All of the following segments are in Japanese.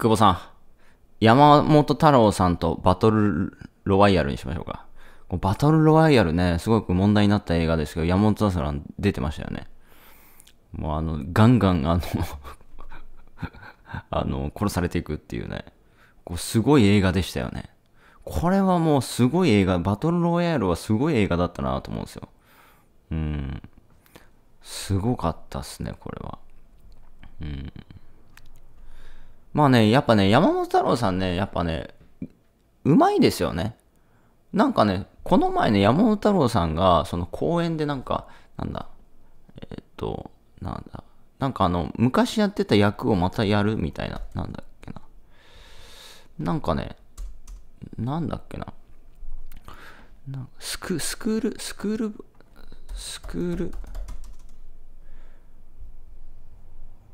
久保さん。山本太郎さんとバトルロワイヤルにしましょうか。バトルロワイヤルね、すごく問題になった映画ですけど、山本太郎さん出てましたよね。もうあの、ガンガンあの あの、殺されていくっていうね。こうすごい映画でしたよね。これはもうすごい映画、バトルロワイヤルはすごい映画だったなと思うんですよ。うん。すごかったっすね、これは。うん。まあね、やっぱね、山本太郎さんね、やっぱね、うまいですよね。なんかね、この前ね、山本太郎さんが、その公演でなんか、なんだ、えっと、なんだ、なんかあの、昔やってた役をまたやるみたいな、なんだっけな。なんかね、なんだっけな。なスク、スクール、スクール、スクール、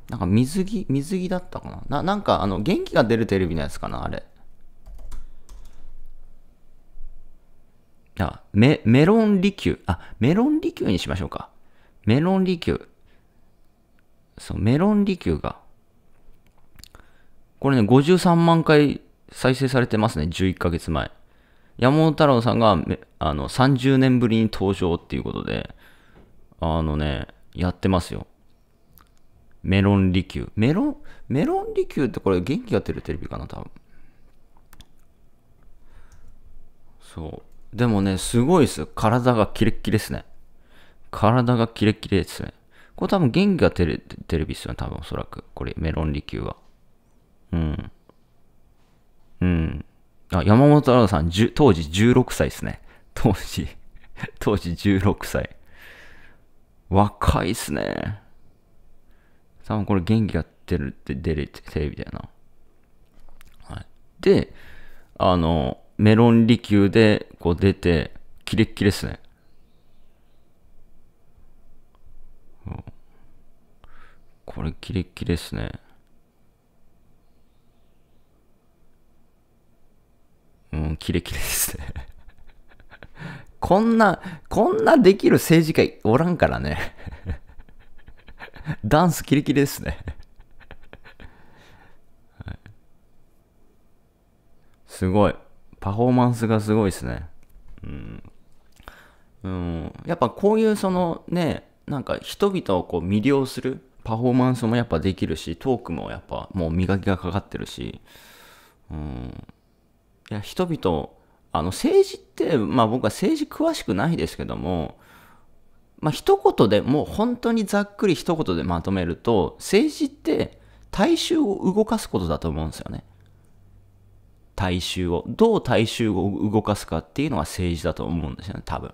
なんか水着、水着だったかなななんかあの、元気が出るテレビのやつかなあれ。あ、メ、メロン利休。あ、メロン利休にしましょうか。メロン利休。そう、メロン利休が。これね、53万回再生されてますね、11ヶ月前。山本太郎さんがあの30年ぶりに登場っていうことで、あのね、やってますよ。メロン利休。メロン、メロン利休ってこれ元気が出るテレビかな、多分。そう。でもね、すごいですよ。体がキレッキレですね。体がキレッキレですね。これ多分元気が出るテレビですよね、多分おそらく。これ、メロン利休は。うん。うん。あ、山本太郎さん、当時16歳ですね。当時 当時16歳。若いっすね。多分これ元気が出るって出るテレビだよな。はい。で、あの、メロン利休でこう出て、キレッキレっすね。うん、これキレッキレっすね。うん、キレキレですね こんな、こんなできる政治家おらんからねダンスキリキリですね すごい。パフォーマンスがすごいですね。うん。うん、やっぱこういうそのね、なんか人々をこう魅了するパフォーマンスもやっぱできるし、トークもやっぱもう磨きがかかってるし、うん。いや、人々、あの政治って、まあ僕は政治詳しくないですけども、まあ一言でもう本当にざっくり一言でまとめると政治って大衆を動かすことだと思うんですよね。大衆をどう大衆を動かすかっていうのが政治だと思うんですよね多分。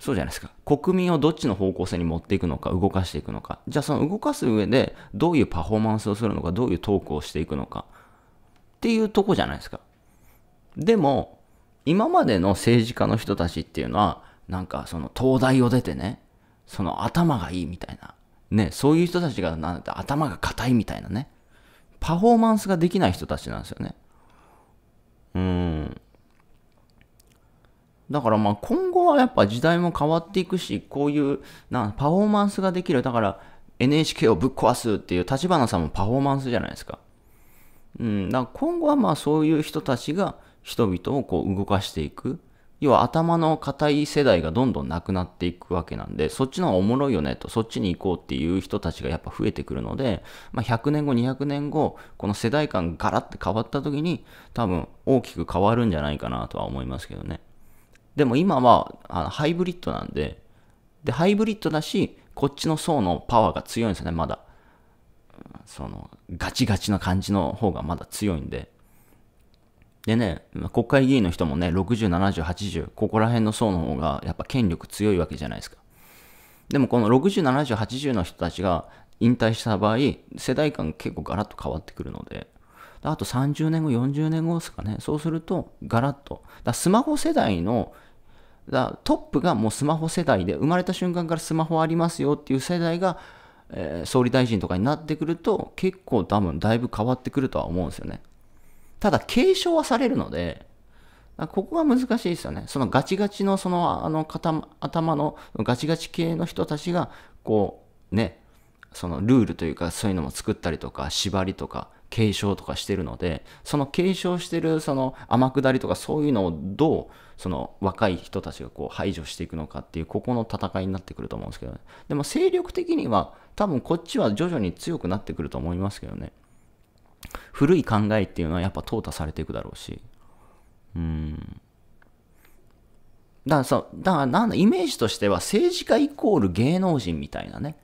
そうじゃないですか。国民をどっちの方向性に持っていくのか、動かしていくのか。じゃあその動かす上で、どういうパフォーマンスをするのか、どういうトークをしていくのか。っていうとこじゃないですか。でも、今までの政治家の人たちっていうのは、なんかその東大を出てね、その頭がいいみたいな。ね、そういう人たちがなんて頭が硬いみたいなね。パフォーマンスができない人たちなんですよね。うん。だからまあ今後はやっぱ時代も変わっていくし、こういうなパフォーマンスができる。だから NHK をぶっ壊すっていう立花さんもパフォーマンスじゃないですか。うん。だから今後はまあそういう人たちが人々をこう動かしていく。要は頭の硬い世代がどんどんなくなっていくわけなんで、そっちの方がおもろいよねと、そっちに行こうっていう人たちがやっぱ増えてくるので、まあ、100年後、200年後、この世代間ガラッて変わった時に、多分大きく変わるんじゃないかなとは思いますけどね。でも今はあのハイブリッドなんで、で、ハイブリッドだし、こっちの層のパワーが強いんですよね、まだ。その、ガチガチな感じの方がまだ強いんで。でね、国会議員の人もね、60、70、80、ここら辺の層の方がやっぱ権力強いわけじゃないですか。でもこの60、70、80の人たちが引退した場合、世代間結構ガラッと変わってくるので、あと30年後、40年後ですかね、そうするとガラッと。スマホ世代のだトップがもうスマホ世代で生まれた瞬間からスマホありますよっていう世代が、えー、総理大臣とかになってくると結構多分だいぶ変わってくるとは思うんですよね。ただ継承はされるので、ここが難しいですよね。そのガチガチの、その、あの、頭のガチガチ系の人たちが、こう、ね、そのルールというか、そういうのも作ったりとか、縛りとか、継承とかしてるので、その継承してる、その天下りとか、そういうのをどう、その若い人たちがこう排除していくのかっていう、ここの戦いになってくると思うんですけどね。でも、精力的には、多分こっちは徐々に強くなってくると思いますけどね。古い考えっていうのはやっぱ淘汰されていくだろうし。うん。だからそう、だからなんだ、イメージとしては政治家イコール芸能人みたいなね。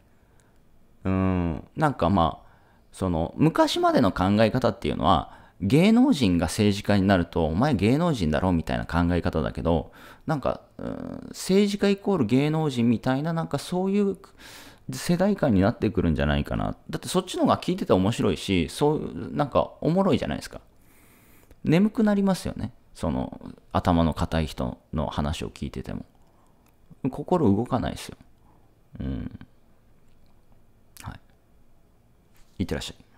うん。なんかまあ、その、昔までの考え方っていうのは、芸能人が政治家になると、お前芸能人だろみたいな考え方だけど、なんか、うん、政治家イコール芸能人みたいな、なんかそういう、世代間になってくるんじゃないかな。だってそっちの方が聞いてて面白いし、そう、なんかおもろいじゃないですか。眠くなりますよね。その頭の固い人の話を聞いてても。心動かないですよ。うん。はい。いってらっしゃい。